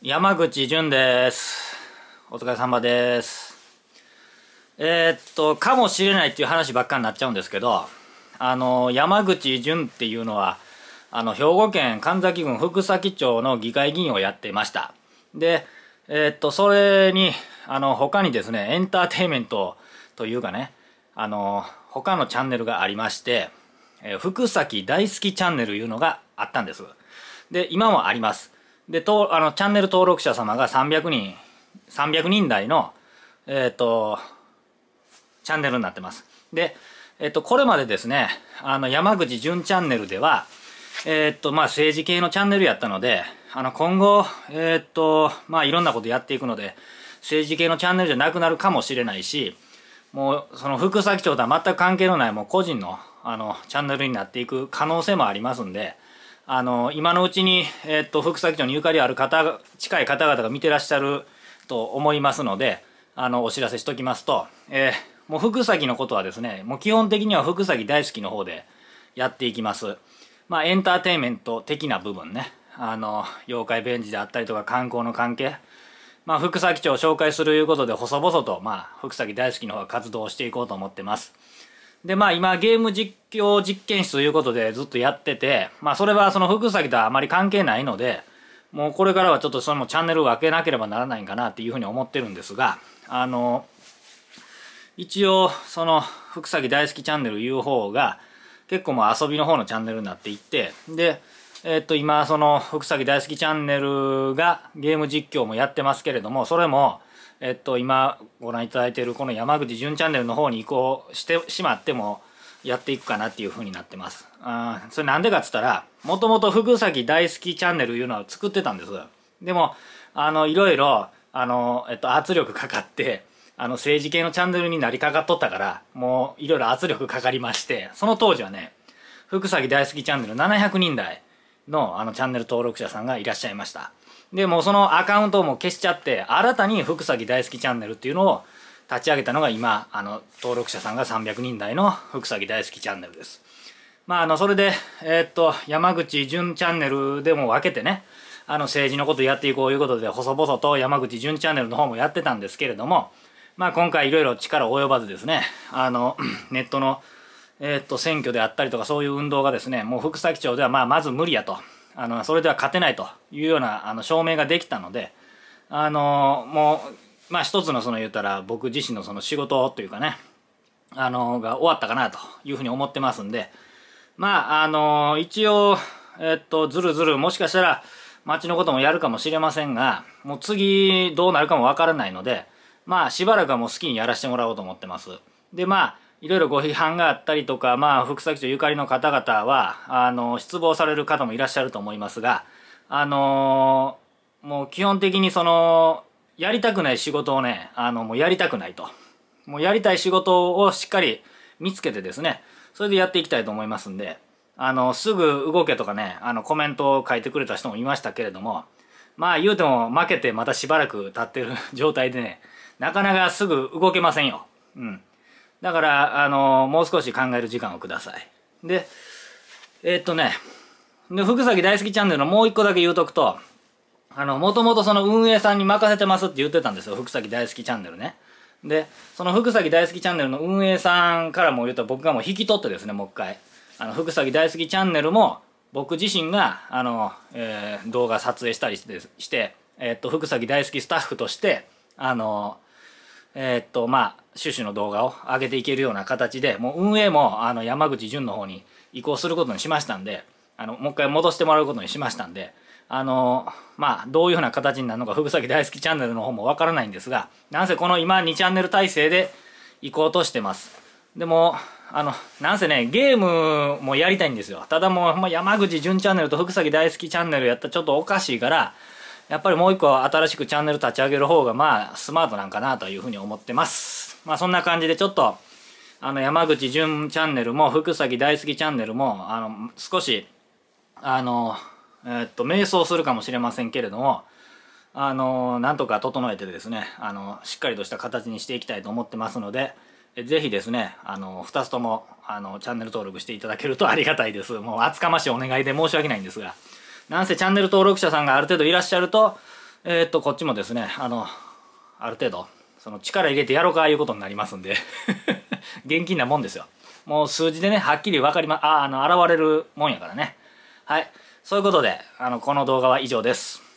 山口淳ですお疲れ様ですえー、っとかもしれないっていう話ばっかになっちゃうんですけどあの山口淳っていうのはあの兵庫県神崎郡福崎町の議会議員をやってましたでえー、っとそれにあの他にですねエンターテインメントというかねあの他のチャンネルがありまして、えー、福崎大好きチャンネルいうのがあったんですで今もありますでとあのチャンネル登録者様が300人300人台のえっ、ー、とチャンネルになってますでえっ、ー、とこれまでですねあの山口純チャンネルではえっ、ー、とまあ政治系のチャンネルやったのであの今後えっ、とまあいろんなことやっていくので政治系のチャンネルじゃなくなるかもしれないしもうその副作長とは全く関係のないもう個人のあのチャンネルになっていく可能性もありますんであの今のうちに、えっと福崎町にゆかりある方近い方々が見てらっしゃると思いますのであのお知らせしときますと、えー、もう福崎のことはですねもう基本的には福崎大好きの方でやっていきます。まあ、エンターテインメント的な部分ねあの妖怪ベンジであったりとか観光の関係まあ、福崎町を紹介するいうことで細々と、まあ、福崎大好きの方は活動していこうと思ってます。でまあ今ゲーム実況実験室ということでずっとやっててまあそれはその福崎とはあまり関係ないのでもうこれからはちょっとそのチャンネルを開けなければならないんかなっていうふうに思ってるんですがあの一応その福崎大好きチャンネルいう方が結構もう遊びの方のチャンネルになっていってでえっと今その福崎大好きチャンネルがゲーム実況もやってますけれどもそれもえっと、今ご覧いただいているこの山口純チャンネルの方に移行してしまってもやっていくかなっていうふうになってます。あそれなんでかっつったら、もともと福崎大好きチャンネルいうのは作ってたんです。でも、あの、いろいろ、あの、えっと、圧力かかって、あの、政治系のチャンネルになりかかっとったから、もう、いろいろ圧力かかりまして、その当時はね、福崎大好きチャンネル700人台のあのチャンネル登録者さんがいらっしゃいましたでもそのアカウントも消しちゃって新たに福崎大好きチャンネルっていうのを立ち上げたのが今あの登録者さんが300人台の福崎大好きチャンネルですまああのそれでえー、っと山口純チャンネルでも分けてねあの政治のことやっていこういうことで細々と山口純チャンネルの方もやってたんですけれどもまあ今回いろいろ力及ばずですねあのネットのえー、っと選挙であったりとかそういう運動がですねもう福崎町ではまあまず無理やとあのそれでは勝てないというようなあの証明ができたのであのもうまあ一つのその言うたら僕自身のその仕事というかねあのが終わったかなというふうに思ってますんでまああの一応えっとずるずるもしかしたら町のこともやるかもしれませんがもう次どうなるかもわからないのでまあしばらくはもう好きにやらせてもらおうと思ってますでまあいろいろご批判があったりとか、まあ、福崎町ゆかりの方々は、あの、失望される方もいらっしゃると思いますが、あのー、もう基本的にその、やりたくない仕事をね、あの、もうやりたくないと。もうやりたい仕事をしっかり見つけてですね、それでやっていきたいと思いますんで、あの、すぐ動けとかね、あの、コメントを書いてくれた人もいましたけれども、まあ言うても負けてまたしばらく経ってる状態でね、なかなかすぐ動けませんよ。うん。だからあのもう少し考える時間をくださいでえー、っとねで福崎大好きチャンネルのもう一個だけ言うとくとあのもともとその運営さんに任せてますって言ってたんですよ福崎大好きチャンネルねでその福崎大好きチャンネルの運営さんからも言うと僕がもう引き取ってですねもう一回あの福崎大好きチャンネルも僕自身があの、えー、動画撮影したりしてして、えー、っと福崎大好きスタッフとしてあのえー、っとまあ趣旨の動画を上げていけるような形でもう運営もあの山口淳の方に移行することにしましたんであのもう一回戻してもらうことにしましたんであのまあどういうふうな形になるのかふ崎さき大好きチャンネルの方もわからないんですがなんせこの今2チャンネル体制で行こうとしてますでもあのなんせねゲームもやりたいんですよただもうほんま山口淳チャンネルとふくさき大好きチャンネルやったらちょっとおかしいからやっぱりもう一個新しくチャンネル立ち上げる方がまあスマートなんかなというふうに思ってますまあそんな感じでちょっと、あの山口純チャンネルも福崎大好きチャンネルも、あの、少し、あの、えー、っと、迷走するかもしれませんけれども、あの、なんとか整えてですね、あの、しっかりとした形にしていきたいと思ってますので、ぜひですね、あの、2つとも、あの、チャンネル登録していただけると ありがたいです。もう厚かましいお願いで申し訳ないんですが、なんせチャンネル登録者さんがある程度いらっしゃると、えー、っと、こっちもですね、あの、ある程度、その力入れてやろうかいうことになりますんで 現金なもんですよもう数字でねはっきり分かりまああの現れるもんやからねはいそういうことであのこの動画は以上です